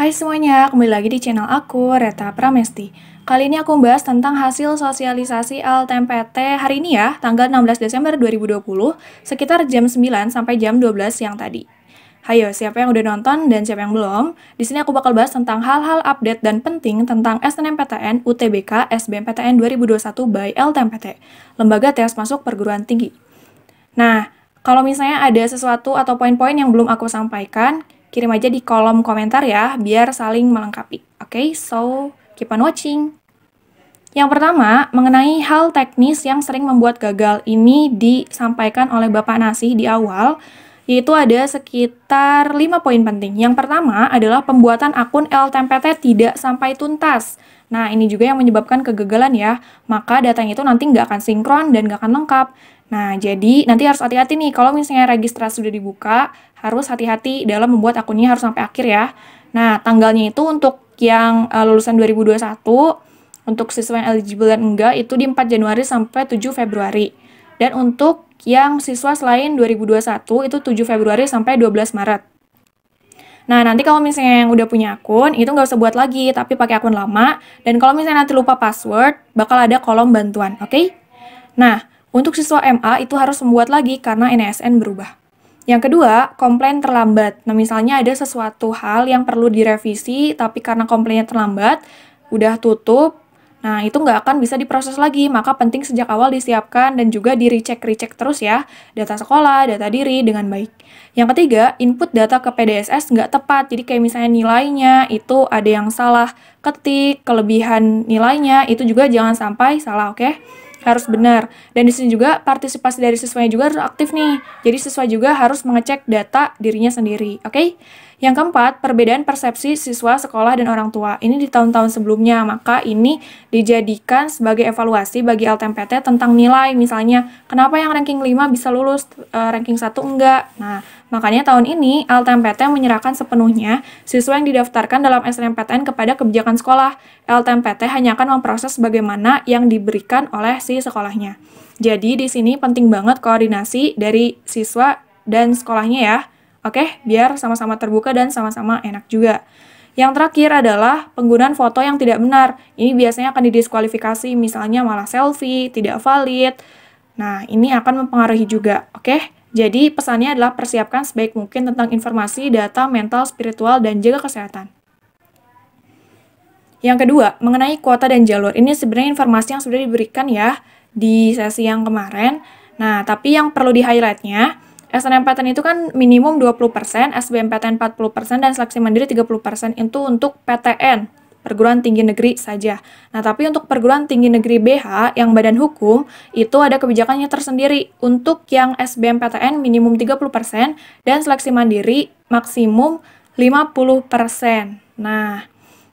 Hai semuanya, kembali lagi di channel aku, Reta Pramesti. Kali ini aku membahas tentang hasil sosialisasi LTMPT hari ini ya, tanggal 16 Desember 2020, sekitar jam 9 sampai jam 12 siang tadi. Hayo, siapa yang udah nonton dan siapa yang belum? Di sini aku bakal bahas tentang hal-hal update dan penting tentang SNMPTN, UTBK, SBMPTN 2021 by LTMPT, Lembaga Tes Masuk Perguruan Tinggi. Nah, kalau misalnya ada sesuatu atau poin-poin yang belum aku sampaikan, kirim aja di kolom komentar ya, biar saling melengkapi. Oke, okay, so keep on watching. Yang pertama, mengenai hal teknis yang sering membuat gagal ini disampaikan oleh Bapak Nasih di awal, yaitu ada sekitar lima poin penting. Yang pertama adalah pembuatan akun LTMPT tidak sampai tuntas. Nah, ini juga yang menyebabkan kegagalan ya. Maka datanya itu nanti nggak akan sinkron dan nggak akan lengkap. Nah, jadi nanti harus hati-hati nih kalau misalnya registrasi sudah dibuka, harus hati-hati dalam membuat akunnya harus sampai akhir ya. Nah, tanggalnya itu untuk yang uh, lulusan 2021 untuk siswa yang eligible dan enggak itu di 4 Januari sampai 7 Februari. Dan untuk yang siswa selain 2021 itu 7 Februari sampai 12 Maret. Nah, nanti kalau misalnya yang udah punya akun, itu nggak usah buat lagi, tapi pakai akun lama. Dan kalau misalnya nanti lupa password, bakal ada kolom bantuan, oke? Okay? Nah, untuk siswa MA itu harus membuat lagi karena NSN berubah. Yang kedua, komplain terlambat. Nah, misalnya ada sesuatu hal yang perlu direvisi, tapi karena komplainnya terlambat, udah tutup, Nah, itu nggak akan bisa diproses lagi, maka penting sejak awal disiapkan dan juga di recheck-recheck terus ya, data sekolah, data diri dengan baik. Yang ketiga, input data ke PDSS nggak tepat, jadi kayak misalnya nilainya itu ada yang salah ketik, kelebihan nilainya itu juga jangan sampai salah, oke? Okay? harus benar. Dan di sini juga partisipasi dari siswanya juga harus aktif nih. Jadi siswa juga harus mengecek data dirinya sendiri, oke? Okay? Yang keempat, perbedaan persepsi siswa, sekolah, dan orang tua. Ini di tahun-tahun sebelumnya, maka ini dijadikan sebagai evaluasi bagi LTMPT tentang nilai. Misalnya, kenapa yang ranking 5 bisa lulus, eh, ranking 1 enggak? Nah, Makanya tahun ini LTMPT menyerahkan sepenuhnya siswa yang didaftarkan dalam SNMPTN kepada kebijakan sekolah. LTMPT hanya akan memproses bagaimana yang diberikan oleh si sekolahnya. Jadi di sini penting banget koordinasi dari siswa dan sekolahnya ya. Oke, biar sama-sama terbuka dan sama-sama enak juga. Yang terakhir adalah penggunaan foto yang tidak benar. Ini biasanya akan didiskualifikasi, misalnya malah selfie, tidak valid. Nah, ini akan mempengaruhi juga, oke? Okay? Jadi, pesannya adalah persiapkan sebaik mungkin tentang informasi, data, mental, spiritual, dan jaga kesehatan. Yang kedua, mengenai kuota dan jalur. Ini sebenarnya informasi yang sudah diberikan ya di sesi yang kemarin. Nah, tapi yang perlu di-highlightnya, SNMPTN itu kan minimum 20%, SBMPTN 40%, dan seleksi mandiri 30% itu untuk PTN, perguruan tinggi negeri saja. Nah, tapi untuk perguruan tinggi negeri BH yang badan hukum, itu ada kebijakannya tersendiri. Untuk yang SBMPTN minimum 30% dan seleksi mandiri maksimum 50%. Nah,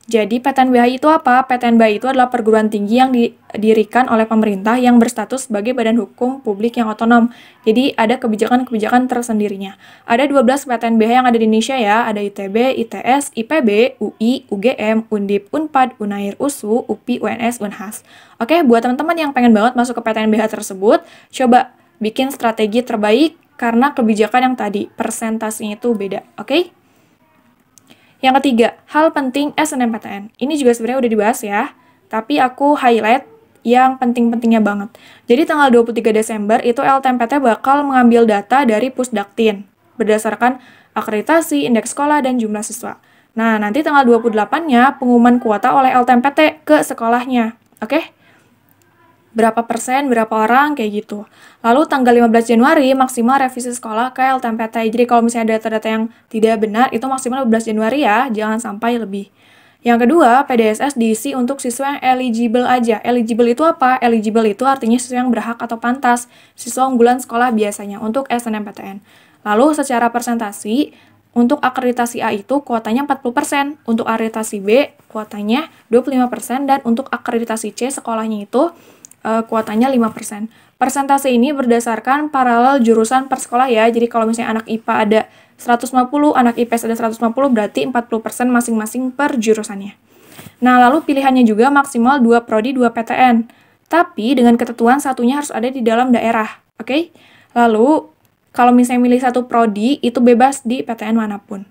jadi PTNBH itu apa? PTNBH itu adalah perguruan tinggi yang didirikan oleh pemerintah yang berstatus sebagai badan hukum publik yang otonom. Jadi ada kebijakan-kebijakan tersendirinya. Ada 12 PTNBH yang ada di Indonesia ya. Ada ITB, ITS, IPB, UI, UGM, Undip, Unpad, Unair, USU, UPI, UNS, Unhas. Oke, buat teman-teman yang pengen banget masuk ke PTNBH tersebut, coba bikin strategi terbaik karena kebijakan yang tadi persentasenya itu beda. Oke? Okay? Yang ketiga, hal penting SNMPTN. Ini juga sebenarnya udah dibahas ya, tapi aku highlight yang penting-pentingnya banget. Jadi tanggal 23 Desember itu LTMPT bakal mengambil data dari Pusdaktin berdasarkan akreditasi, indeks sekolah, dan jumlah siswa. Nah, nanti tanggal 28-nya pengumuman kuota oleh LTMPT ke sekolahnya. Oke? Okay? berapa persen, berapa orang, kayak gitu. Lalu tanggal 15 Januari maksimal revisi sekolah ke LTMPT. Jadi kalau misalnya data-data yang tidak benar itu maksimal 15 Januari ya, jangan sampai lebih. Yang kedua, PDSS diisi untuk siswa yang eligible aja. Eligible itu apa? Eligible itu artinya siswa yang berhak atau pantas, siswa unggulan sekolah biasanya untuk SNMPTN. Lalu secara presentasi, untuk akreditasi A itu kuotanya 40%, untuk akreditasi B kuotanya 25%, dan untuk akreditasi C sekolahnya itu uh, kuotanya 5%. Persentase ini berdasarkan paralel jurusan per sekolah ya. Jadi kalau misalnya anak IPA ada 150, anak IPS ada 150 berarti 40% masing-masing per jurusannya. Nah, lalu pilihannya juga maksimal 2 prodi 2 PTN. Tapi dengan ketentuan satunya harus ada di dalam daerah. Oke? Okay? Lalu kalau misalnya milih satu prodi itu bebas di PTN manapun.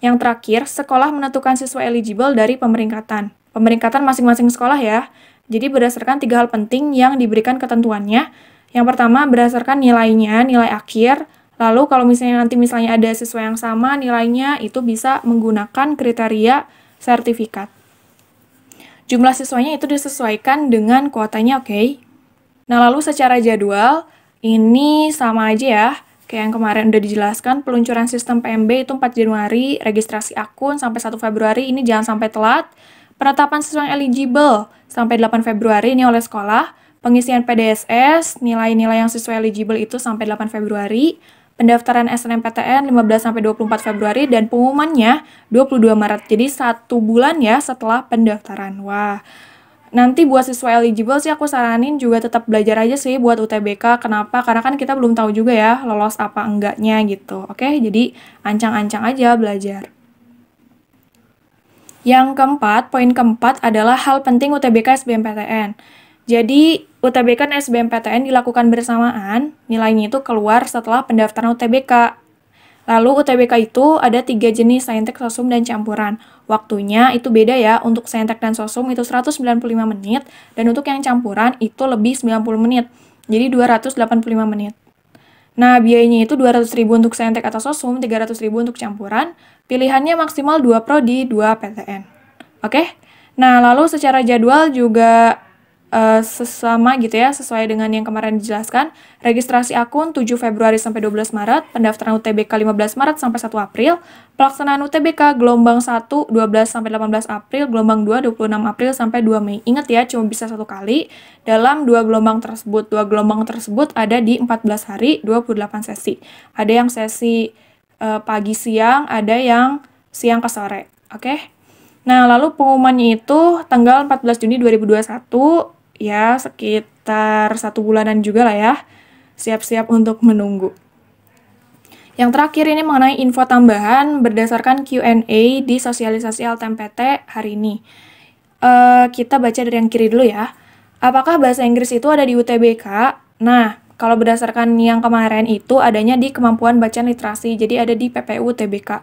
Yang terakhir, sekolah menentukan siswa eligible dari pemeringkatan. Pemeringkatan masing-masing sekolah ya. Jadi berdasarkan tiga hal penting yang diberikan ketentuannya. Yang pertama berdasarkan nilainya, nilai akhir. Lalu kalau misalnya nanti misalnya ada siswa yang sama nilainya itu bisa menggunakan kriteria sertifikat. Jumlah siswanya itu disesuaikan dengan kuotanya, oke? Okay? Nah, lalu secara jadwal ini sama aja ya. Kayak yang kemarin udah dijelaskan, peluncuran sistem PMB itu 4 Januari, registrasi akun sampai 1 Februari, ini jangan sampai telat penetapan siswa yang eligible sampai 8 Februari ini oleh sekolah, pengisian PDSS, nilai-nilai yang siswa eligible itu sampai 8 Februari, pendaftaran SNMPTN 15 sampai 24 Februari dan pengumumannya 22 Maret. Jadi satu bulan ya setelah pendaftaran. Wah. Nanti buat siswa eligible sih aku saranin juga tetap belajar aja sih buat UTBK. Kenapa? Karena kan kita belum tahu juga ya lolos apa enggaknya gitu. Oke, jadi ancang-ancang aja belajar. Yang keempat, poin keempat adalah hal penting UTBK SBMPTN. Jadi, UTBK dan SBMPTN dilakukan bersamaan, nilainya itu keluar setelah pendaftaran UTBK. Lalu UTBK itu ada tiga jenis saintek, sosum, dan campuran. Waktunya itu beda ya, untuk saintek dan sosum itu 195 menit, dan untuk yang campuran itu lebih 90 menit, jadi 285 menit. Nah, biayanya itu 200 ribu untuk saintek atau sosum, 300 ribu untuk campuran. Pilihannya maksimal 2 prodi, 2 PTN. Oke? Okay? Nah, lalu secara jadwal juga Eh, sesama gitu ya, sesuai dengan yang kemarin dijelaskan, registrasi akun 7 Februari sampai 12 Maret, pendaftaran UTBK 15 Maret sampai 1 April, pelaksanaan UTBK gelombang 1 12 sampai 18 April, gelombang 2 26 April sampai 2 Mei. Ingat ya, cuma bisa satu kali dalam dua gelombang tersebut. Dua gelombang tersebut ada di 14 hari, 28 sesi. Ada yang sesi uh, pagi siang, ada yang siang ke sore. Oke. Okay? Nah, lalu pengumumannya itu tanggal 14 Juni 2021 ya sekitar satu bulanan juga lah ya. Siap-siap untuk menunggu. Yang terakhir ini mengenai info tambahan berdasarkan Q&A di sosialisasi LTMPT hari ini. Uh, kita baca dari yang kiri dulu ya. Apakah bahasa Inggris itu ada di UTBK? Nah, kalau berdasarkan yang kemarin itu adanya di kemampuan bacaan literasi, jadi ada di PPU UTBK.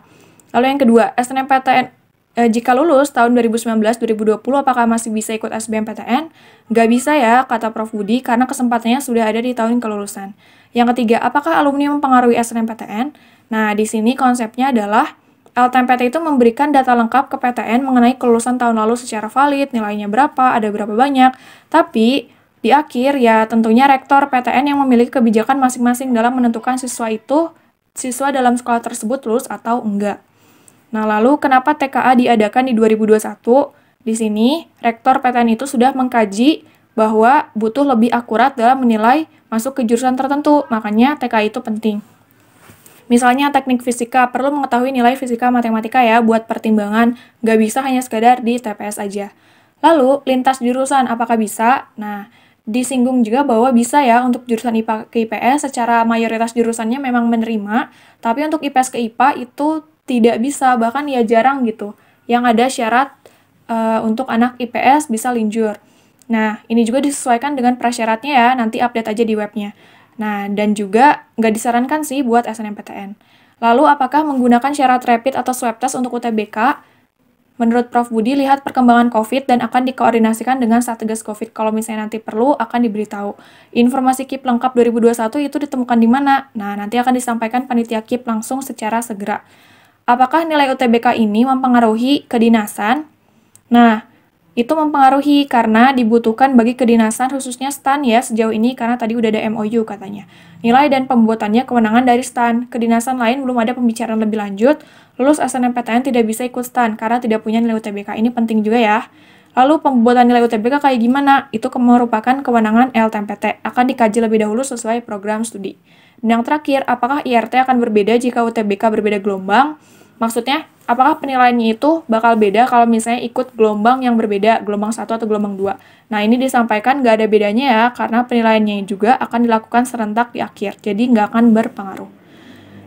Lalu yang kedua, SNMPTN Eh, jika lulus tahun 2019-2020 apakah masih bisa ikut SBMPTN? Gak bisa ya, kata Prof. Budi, karena kesempatannya sudah ada di tahun kelulusan. Yang ketiga, apakah alumni mempengaruhi SNMPTN? Nah, di sini konsepnya adalah LTMPT itu memberikan data lengkap ke PTN mengenai kelulusan tahun lalu secara valid, nilainya berapa, ada berapa banyak, tapi di akhir ya tentunya rektor PTN yang memiliki kebijakan masing-masing dalam menentukan siswa itu siswa dalam sekolah tersebut lulus atau enggak. Nah, lalu kenapa TKA diadakan di 2021? Di sini, Rektor PTN itu sudah mengkaji bahwa butuh lebih akurat dalam menilai masuk ke jurusan tertentu, makanya TKA itu penting. Misalnya teknik fisika, perlu mengetahui nilai fisika matematika ya buat pertimbangan, nggak bisa hanya sekadar di TPS aja. Lalu, lintas jurusan apakah bisa? Nah, disinggung juga bahwa bisa ya untuk jurusan IPA ke IPS secara mayoritas jurusannya memang menerima, tapi untuk IPS ke IPA itu tidak bisa, bahkan ya jarang gitu, yang ada syarat uh, untuk anak IPS bisa linjur. Nah, ini juga disesuaikan dengan prasyaratnya ya, nanti update aja di webnya. Nah, dan juga nggak disarankan sih buat SNMPTN. Lalu, apakah menggunakan syarat rapid atau swab test untuk UTBK? Menurut Prof. Budi, lihat perkembangan COVID dan akan dikoordinasikan dengan Satgas COVID. Kalau misalnya nanti perlu, akan diberitahu. Informasi KIP lengkap 2021 itu ditemukan di mana? Nah, nanti akan disampaikan panitia KIP langsung secara segera apakah nilai UTBK ini mempengaruhi kedinasan? Nah, itu mempengaruhi karena dibutuhkan bagi kedinasan khususnya STAN ya sejauh ini karena tadi udah ada MOU katanya. Nilai dan pembuatannya kewenangan dari STAN. Kedinasan lain belum ada pembicaraan lebih lanjut. Lulus SNMPTN tidak bisa ikut STAN karena tidak punya nilai UTBK. Ini penting juga ya. Lalu pembuatan nilai UTBK kayak gimana? Itu merupakan kewenangan LTMPT. Akan dikaji lebih dahulu sesuai program studi. Dan yang terakhir, apakah IRT akan berbeda jika UTBK berbeda gelombang? Maksudnya, apakah penilaiannya itu bakal beda kalau misalnya ikut gelombang yang berbeda, gelombang satu atau gelombang 2? Nah, ini disampaikan nggak ada bedanya ya, karena penilaiannya juga akan dilakukan serentak di akhir, jadi nggak akan berpengaruh.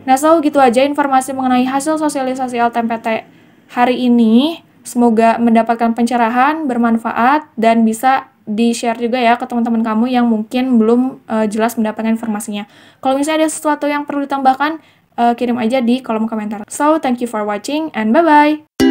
Nah, so gitu aja informasi mengenai hasil sosialisasi LTMPT hari ini. Semoga mendapatkan pencerahan, bermanfaat, dan bisa di-share juga ya ke teman-teman kamu yang mungkin belum uh, jelas mendapatkan informasinya. Kalau misalnya ada sesuatu yang perlu ditambahkan, uh, kirim aja di kolom komentar. So, thank you for watching and bye-bye!